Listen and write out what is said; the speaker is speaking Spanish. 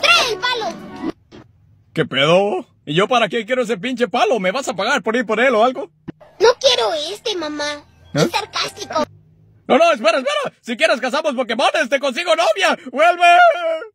¡Trae el palo! ¿Qué pedo? ¿Y yo para qué quiero ese pinche palo? ¿Me vas a pagar por ir por él o algo? No quiero este, mamá. ¿Eh? Es sarcástico. No, no, espera, espera. Si quieres cazamos Pokémon te consigo novia. ¡Vuelve!